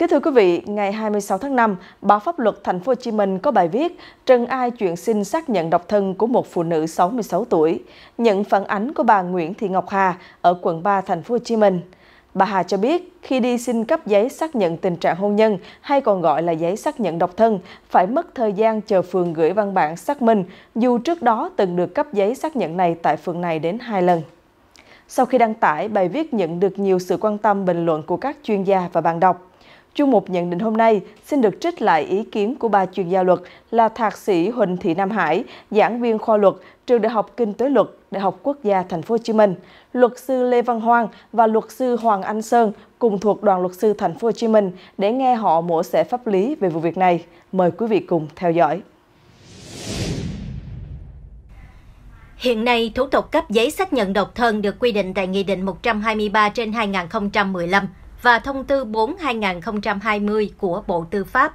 Kính thưa quý vị, ngày 26 tháng 5, báo Pháp luật Thành phố Hồ Chí Minh có bài viết Trần Ai chuyện xin xác nhận độc thân của một phụ nữ 66 tuổi, nhận phản ánh của bà Nguyễn Thị Ngọc Hà ở quận 3 Thành phố Hồ Chí Minh. Bà Hà cho biết, khi đi xin cấp giấy xác nhận tình trạng hôn nhân hay còn gọi là giấy xác nhận độc thân, phải mất thời gian chờ phường gửi văn bản xác minh, dù trước đó từng được cấp giấy xác nhận này tại phường này đến 2 lần. Sau khi đăng tải, bài viết nhận được nhiều sự quan tâm bình luận của các chuyên gia và bạn đọc. Chuyên mục nhận định hôm nay xin được trích lại ý kiến của ba chuyên gia luật là Thạc sĩ Huỳnh Thị Nam Hải, giảng viên khoa luật, trường Đại học Kinh tế luật, Đại học Quốc gia Thành phố Hồ Chí Minh, luật sư Lê Văn Hoang và luật sư Hoàng Anh Sơn cùng thuộc đoàn luật sư Thành phố Hồ Chí Minh để nghe họ mổ xẻ pháp lý về vụ việc này. Mời quý vị cùng theo dõi. Hiện nay, thủ tục cấp giấy xác nhận độc thân được quy định tại Nghị định 123 trên 2015 và Thông tư 4-2020 của Bộ Tư pháp.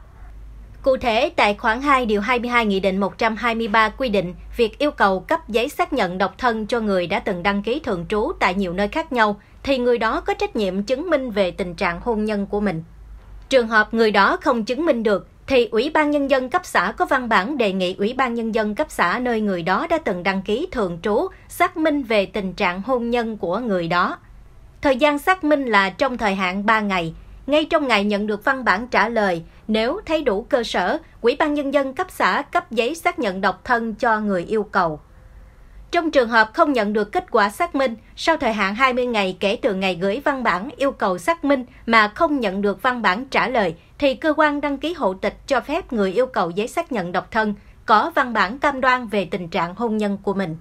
Cụ thể, tại khoản 2 điều 22 Nghị định 123 quy định việc yêu cầu cấp giấy xác nhận độc thân cho người đã từng đăng ký thường trú tại nhiều nơi khác nhau thì người đó có trách nhiệm chứng minh về tình trạng hôn nhân của mình. Trường hợp người đó không chứng minh được thì Ủy ban Nhân dân cấp xã có văn bản đề nghị Ủy ban Nhân dân cấp xã nơi người đó đã từng đăng ký thường trú xác minh về tình trạng hôn nhân của người đó. Thời gian xác minh là trong thời hạn 3 ngày. Ngay trong ngày nhận được văn bản trả lời, nếu thấy đủ cơ sở, quỹ ban Nhân dân cấp xã cấp giấy xác nhận độc thân cho người yêu cầu. Trong trường hợp không nhận được kết quả xác minh, sau thời hạn 20 ngày kể từ ngày gửi văn bản yêu cầu xác minh mà không nhận được văn bản trả lời, thì cơ quan đăng ký hộ tịch cho phép người yêu cầu giấy xác nhận độc thân có văn bản cam đoan về tình trạng hôn nhân của mình.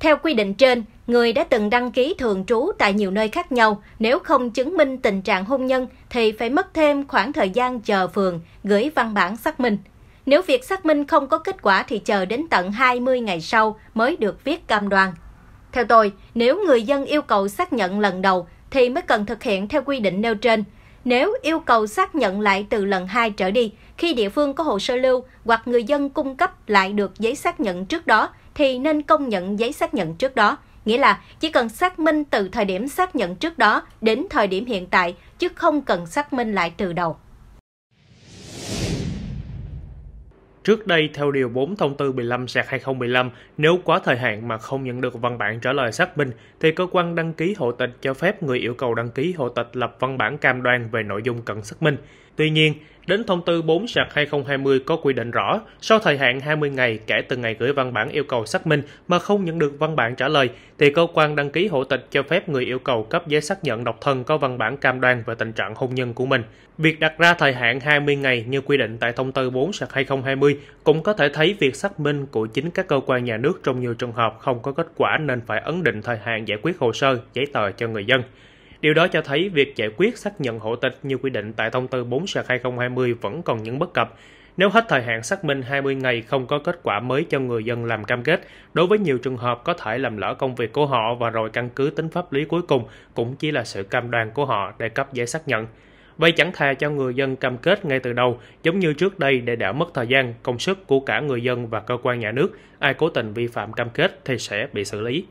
Theo quy định trên, người đã từng đăng ký thường trú tại nhiều nơi khác nhau, nếu không chứng minh tình trạng hôn nhân thì phải mất thêm khoảng thời gian chờ phường gửi văn bản xác minh. Nếu việc xác minh không có kết quả thì chờ đến tận 20 ngày sau mới được viết cam đoan. Theo tôi, nếu người dân yêu cầu xác nhận lần đầu thì mới cần thực hiện theo quy định nêu trên. Nếu yêu cầu xác nhận lại từ lần 2 trở đi, khi địa phương có hồ sơ lưu hoặc người dân cung cấp lại được giấy xác nhận trước đó thì nên công nhận giấy xác nhận trước đó. Nghĩa là chỉ cần xác minh từ thời điểm xác nhận trước đó đến thời điểm hiện tại, chứ không cần xác minh lại từ đầu. Trước đây, theo Điều 4 Thông tư 15 2015, nếu quá thời hạn mà không nhận được văn bản trả lời xác minh, thì cơ quan đăng ký hộ tịch cho phép người yêu cầu đăng ký hộ tịch lập văn bản cam đoan về nội dung cần xác minh. Tuy nhiên, Đến thông tư 4 sạc 2020 có quy định rõ, sau thời hạn 20 ngày kể từ ngày gửi văn bản yêu cầu xác minh mà không nhận được văn bản trả lời, thì cơ quan đăng ký hộ tịch cho phép người yêu cầu cấp giấy xác nhận độc thân có văn bản cam đoan về tình trạng hôn nhân của mình. Việc đặt ra thời hạn 20 ngày như quy định tại thông tư 4 sạc 2020 cũng có thể thấy việc xác minh của chính các cơ quan nhà nước trong nhiều trường hợp không có kết quả nên phải ấn định thời hạn giải quyết hồ sơ, giấy tờ cho người dân. Điều đó cho thấy việc giải quyết xác nhận hộ tịch như quy định tại thông tư 4 2020 vẫn còn những bất cập. Nếu hết thời hạn xác minh 20 ngày không có kết quả mới cho người dân làm cam kết, đối với nhiều trường hợp có thể làm lỡ công việc của họ và rồi căn cứ tính pháp lý cuối cùng cũng chỉ là sự cam đoan của họ để cấp giấy xác nhận. Vậy chẳng thà cho người dân cam kết ngay từ đầu, giống như trước đây để đỡ mất thời gian, công sức của cả người dân và cơ quan nhà nước, ai cố tình vi phạm cam kết thì sẽ bị xử lý.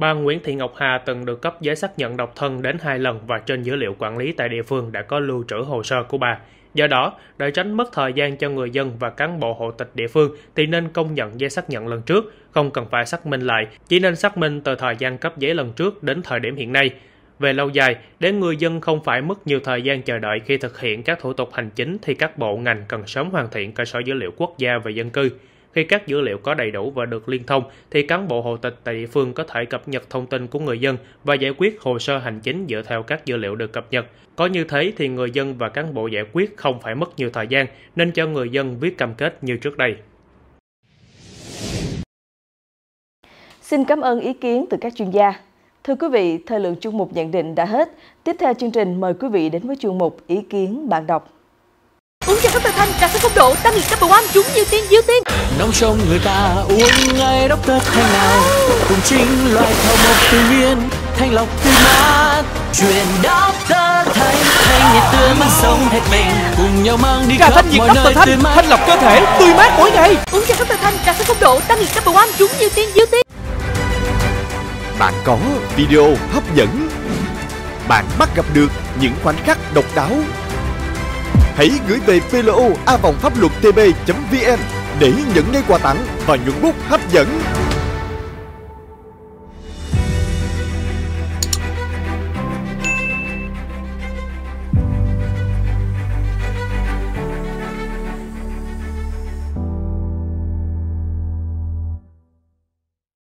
Bà Nguyễn Thị Ngọc Hà từng được cấp giấy xác nhận độc thân đến hai lần và trên dữ liệu quản lý tại địa phương đã có lưu trữ hồ sơ của bà. Do đó, để tránh mất thời gian cho người dân và cán bộ hộ tịch địa phương thì nên công nhận giấy xác nhận lần trước, không cần phải xác minh lại, chỉ nên xác minh từ thời gian cấp giấy lần trước đến thời điểm hiện nay. Về lâu dài, để người dân không phải mất nhiều thời gian chờ đợi khi thực hiện các thủ tục hành chính thì các bộ ngành cần sớm hoàn thiện cơ sở dữ liệu quốc gia về dân cư. Khi các dữ liệu có đầy đủ và được liên thông, thì cán bộ hộ tịch tại địa phương có thể cập nhật thông tin của người dân và giải quyết hồ sơ hành chính dựa theo các dữ liệu được cập nhật. Có như thế thì người dân và cán bộ giải quyết không phải mất nhiều thời gian nên cho người dân viết cam kết như trước đây. Xin cảm ơn ý kiến từ các chuyên gia. Thưa quý vị, thời lượng chuyên mục nhận định đã hết. Tiếp theo chương trình mời quý vị đến với chuyên mục Ý kiến bạn đọc. Uống cho trà Dr. Thanh, trà sữa không độ, tăng lực number one, đúng như tiên diêu tiên Nóng sông người ta uống ngay tết Thanh nào Cùng chính loại thảo mộc tự nhiên, thanh lọc tươi mát Truyền Chuyện tết Thanh, thanh nhiệt tươi mát sống hết mình Cùng nhau mang đi khắp thanh nhiệt mọi nơi thanh, thanh lọc cơ thể, tươi mát mỗi ngày Uống cho trà Dr. Thanh, trà sữa không độ, tăng lực number one, đúng như tiên diêu tiên Bạn có video hấp dẫn bạn bắt gặp được những khoảnh khắc độc đáo Hãy gửi về phlo a vòng pháp luật tb vn để nhận ngay quà tặng và nhuận bút hấp dẫn.